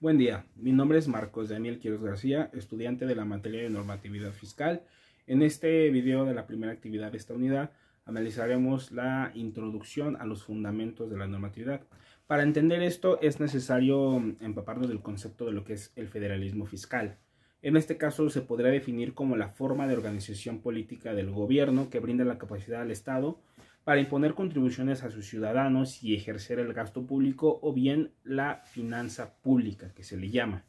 Buen día, mi nombre es Marcos Daniel Quiroz García, estudiante de la materia de normatividad fiscal. En este video de la primera actividad de esta unidad analizaremos la introducción a los fundamentos de la normatividad. Para entender esto es necesario empaparnos del concepto de lo que es el federalismo fiscal. En este caso se podría definir como la forma de organización política del gobierno que brinda la capacidad al Estado para imponer contribuciones a sus ciudadanos y ejercer el gasto público o bien la finanza pública, que se le llama.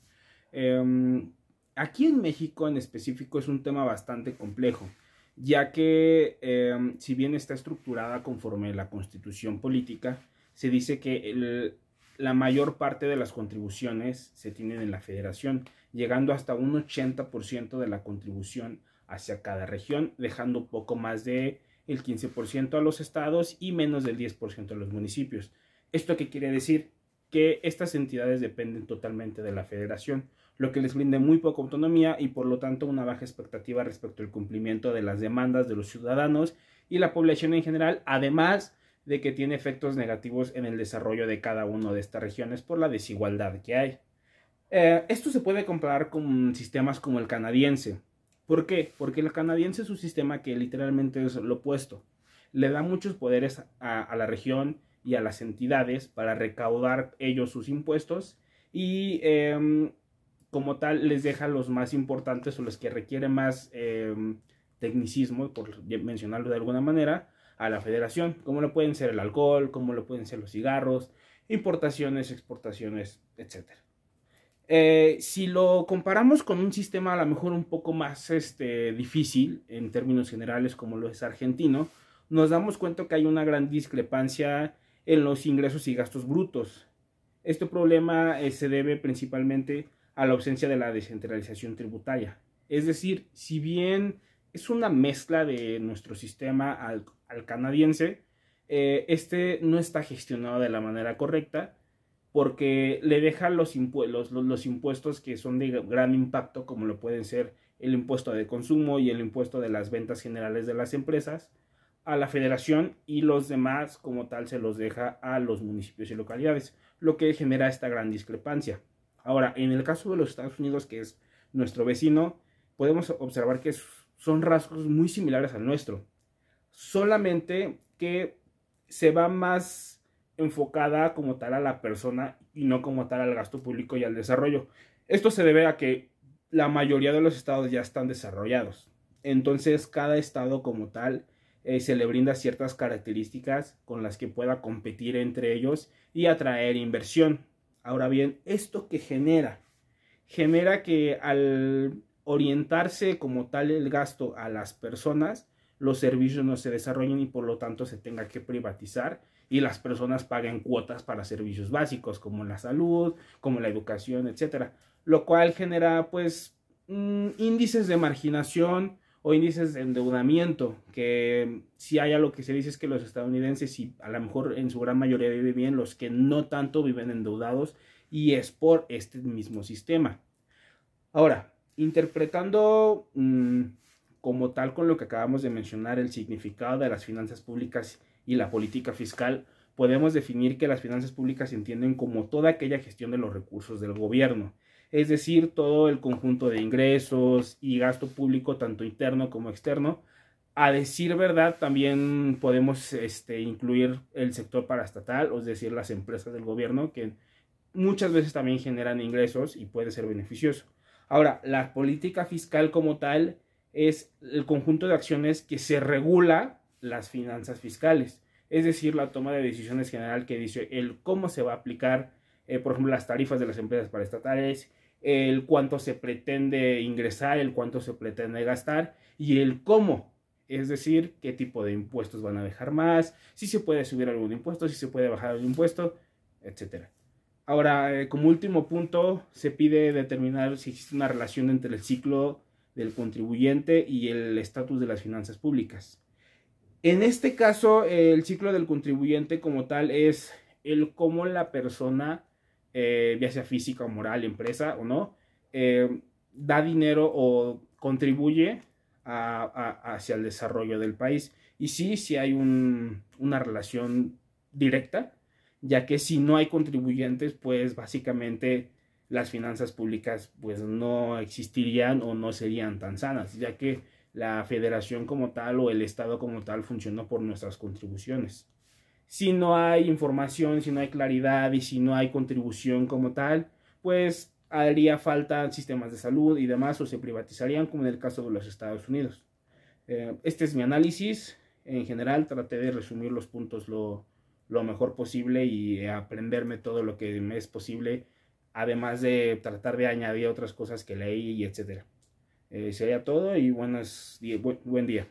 Em, aquí en México en específico es un tema bastante complejo, ya que em, si bien está estructurada conforme la constitución política, se dice que la mayor parte de las contribuciones se tienen en la federación, llegando hasta un 80% de la contribución hacia cada región, dejando poco más de el 15% a los estados y menos del 10% a los municipios. ¿Esto qué quiere decir? Que estas entidades dependen totalmente de la federación, lo que les brinda muy poca autonomía y por lo tanto una baja expectativa respecto al cumplimiento de las demandas de los ciudadanos y la población en general, además de que tiene efectos negativos en el desarrollo de cada una de estas regiones por la desigualdad que hay. Eh, esto se puede comparar con sistemas como el canadiense, ¿Por qué? Porque el canadiense es un sistema que literalmente es lo opuesto. Le da muchos poderes a, la región y a las entidades para recaudar ellos sus impuestos y em, como tal les deja los más importantes o los que requieren más em, tecnicismo, por mencionarlo de alguna manera, a la federación, como lo pueden ser el alcohol, como lo pueden ser los cigarros, importaciones, exportaciones, etcétera. Eh, si lo comparamos con un sistema a lo mejor un poco más este, difícil en términos generales como lo es argentino, nos damos cuenta que hay una gran discrepancia en los ingresos y gastos brutos. Este problema eh, se debe principalmente a la ausencia de la descentralización tributaria. Es decir, si bien es una mezcla de nuestro sistema al, canadiense, eh, este no está gestionado de la manera correcta porque le deja los, impuestos que son de gran impacto, como lo pueden ser el impuesto de consumo y el impuesto de las ventas generales de las empresas, a la federación y los demás como tal se los deja a los municipios y localidades, lo que genera esta gran discrepancia. Ahora, en el caso de los Estados Unidos, que es nuestro vecino, podemos observar que son rasgos muy similares al nuestro, solamente que se va más enfocada como tal a la persona y no como tal al gasto público y al desarrollo. Esto se debe a que la mayoría de los estados ya están desarrollados. Entonces cada estado como tal eh, se le brinda ciertas características con las que pueda competir entre ellos y atraer inversión. Ahora bien, ¿esto que genera? Genera que al orientarse como tal el gasto a las personas, los servicios no se desarrollen y por lo tanto se tenga que privatizar y las personas paguen cuotas para servicios básicos como la salud, como la educación, etcétera, lo cual genera pues mm, índices de marginación o índices de endeudamiento, que si hay algo que se dice es que los estadounidenses y a lo mejor en su gran mayoría vive bien, los que no tanto viven endeudados y es por este mismo sistema. Ahora, interpretando mm, como tal con lo que acabamos de mencionar, el significado de las finanzas públicas y la política fiscal, podemos definir que las finanzas públicas se entienden como toda aquella gestión de los recursos del gobierno, es decir, todo el conjunto de ingresos y gasto público, tanto interno como externo. A decir verdad, también podemos este, incluir el sector paraestatal, es decir, las empresas del gobierno, que muchas veces también generan ingresos y puede ser beneficioso. Ahora, la política fiscal como tal es el conjunto de acciones que se regula las finanzas fiscales, es decir, la toma de decisiones general que dice el cómo se va a aplicar, eh, por ejemplo, las tarifas de las empresas para estatales, el cuánto se pretende ingresar, el cuánto se pretende gastar y el cómo, es decir, qué tipo de impuestos van a dejar más, si se puede subir algún impuesto, si se puede bajar algún impuesto, etc. Ahora, eh, como último punto, se pide determinar si existe una relación entre el ciclo del contribuyente y el estatus de las finanzas públicas. En este caso, el ciclo del contribuyente como tal es el cómo la persona, eh, ya sea física o moral, empresa o no, eh, da dinero o contribuye hacia el desarrollo del país. Y sí, si hay una relación directa, ya que si no hay contribuyentes, pues básicamente las finanzas públicas pues no existirían o no serían tan sanas, ya que la federación como tal o el Estado como tal funcionó por nuestras contribuciones. Si no hay información, si no hay claridad y si no hay contribución como tal, pues haría falta sistemas de salud y demás o se privatizarían como en el caso de los Estados Unidos. Eh, este es mi análisis. En general traté de resumir los puntos lo, lo mejor posible y aprenderme todo lo que me es posible además de tratar de añadir otras cosas que leí y etcétera. Eh, sería todo y buenas, buen día.